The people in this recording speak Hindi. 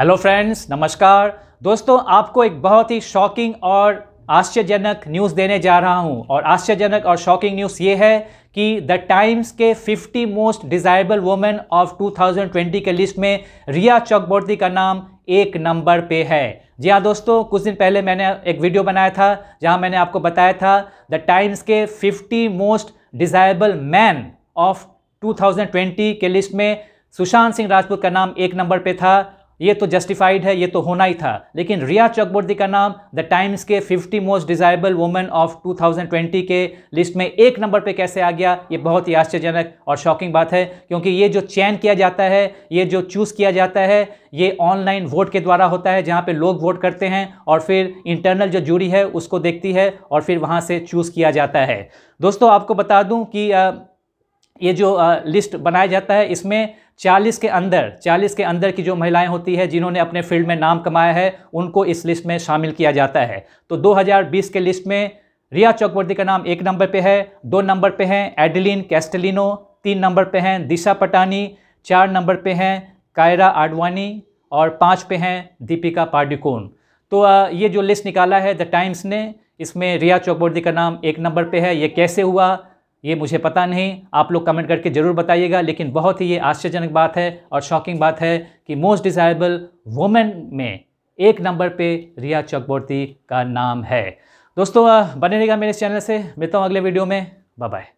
हेलो फ्रेंड्स नमस्कार दोस्तों आपको एक बहुत ही शॉकिंग और आश्चर्यजनक न्यूज़ देने जा रहा हूं और आश्चर्यजनक और शॉकिंग न्यूज़ ये है कि द टाइम्स के 50 मोस्ट डिज़ायरेबल वुमेन ऑफ 2020 के लिस्ट में रिया चौकबोर्ती का नाम एक नंबर पे है जी हाँ दोस्तों कुछ दिन पहले मैंने एक वीडियो बनाया था जहां मैंने आपको बताया था द टाइम्स के 50 मोस्ट डिज़ायरेबल मैन ऑफ 2020 के लिस्ट में सुशांत सिंह राजपूत का नाम एक नंबर पे था ये तो जस्टिफाइड है ये तो होना ही था लेकिन रिया चक्रवर्ती का नाम द टाइम्स के 50 मोस्ट डिजायरेबल वुमेन ऑफ 2020 के लिस्ट में एक नंबर पे कैसे आ गया ये बहुत ही आश्चर्यजनक और शॉकिंग बात है क्योंकि ये जो चयन किया जाता है ये जो चूज़ किया जाता है ये ऑनलाइन वोट के द्वारा होता है जहाँ पर लोग वोट करते हैं और फिर इंटरनल जो जूरी है उसको देखती है और फिर वहाँ से चूज़ किया जाता है दोस्तों आपको बता दूँ कि ये जो लिस्ट बनाया जाता है इसमें 40 के अंदर 40 के अंदर की जो महिलाएं होती है जिन्होंने अपने फील्ड में नाम कमाया है उनको इस लिस्ट में शामिल किया जाता है तो 2020 के लिस्ट में रिया चौकवर्दी का नाम एक नंबर पे है दो नंबर पे हैं एडलिन कैस्टलिनो तीन नंबर पे हैं दिशा पटानी चार नंबर पे हैं कायरा आडवाणी और पाँच पे हैं दीपिका पाडिकोन तो ये जो लिस्ट निकाला है द टाइम्स ने इसमें रिया चौकवर्दी का नाम एक नंबर पर है ये कैसे हुआ ये मुझे पता नहीं आप लोग कमेंट करके ज़रूर बताइएगा लेकिन बहुत ही ये आश्चर्यजनक बात है और शॉकिंग बात है कि मोस्ट डिज़ायरेबल वुमेन में एक नंबर पे रिया चकबोर्ती का नाम है दोस्तों बने रहेगा मेरे चैनल से मिलता हूँ अगले वीडियो में बाय बाय